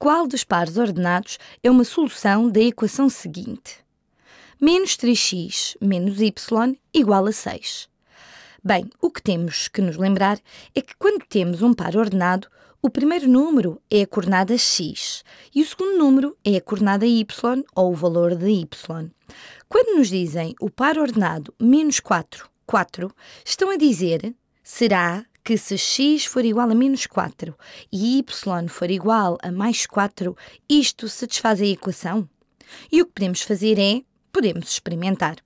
Qual dos pares ordenados é uma solução da equação seguinte? Menos 3x menos y igual a 6. Bem, o que temos que nos lembrar é que quando temos um par ordenado, o primeiro número é a coordenada x e o segundo número é a coordenada y ou o valor de y. Quando nos dizem o par ordenado menos 4, 4, estão a dizer será que se x for igual a menos 4 e y for igual a mais 4, isto satisfaz a equação? E o que podemos fazer é, podemos experimentar.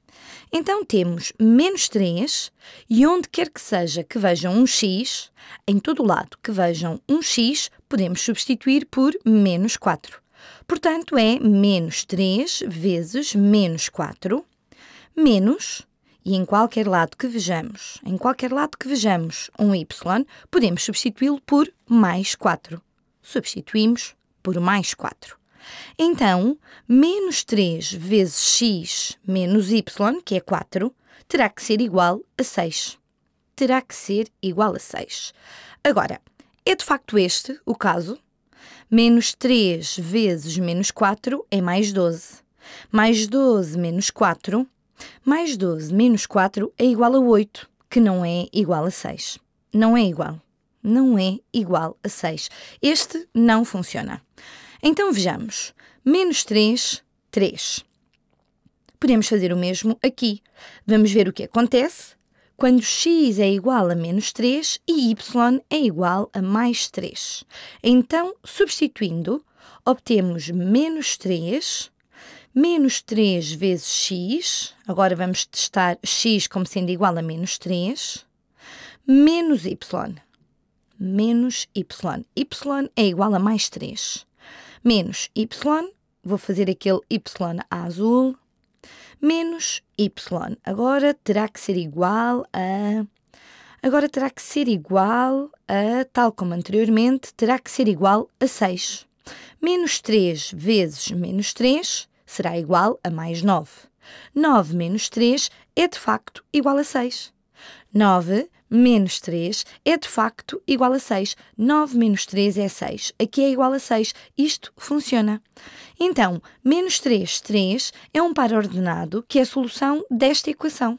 Então temos menos 3 e onde quer que seja que vejam um x, em todo o lado que vejam um x, podemos substituir por menos 4. Portanto, é menos 3 vezes menos 4 menos e em qualquer lado que vejamos, em qualquer lado que vejamos um y, podemos substituí-lo por mais 4. Substituímos por mais 4. Então, menos 3 vezes x menos y, que é 4, terá que ser igual a 6. Terá que ser igual a 6. Agora, é de facto este o caso? Menos 3 vezes menos 4 é mais 12. Mais 12 menos 4 mais 12 menos 4 é igual a 8, que não é igual a 6. Não é igual. Não é igual a 6. Este não funciona. Então vejamos. Menos 3, 3. Podemos fazer o mesmo aqui. Vamos ver o que acontece quando x é igual a menos 3 e y é igual a mais 3. Então, substituindo, obtemos menos 3 menos 3 vezes x, agora vamos testar x como sendo igual a menos 3, menos y. Menos y. y é igual a mais 3. Menos y, vou fazer aquele y azul, menos y. Agora terá que ser igual a... Agora terá que ser igual a, tal como anteriormente, terá que ser igual a 6. Menos 3 vezes menos 3 será igual a mais 9. 9 menos 3 é de facto igual a 6. 9 menos 3 é de facto igual a 6. 9 menos 3 é 6. Aqui é igual a 6. Isto funciona. Então, menos 3, 3 é um par ordenado que é a solução desta equação.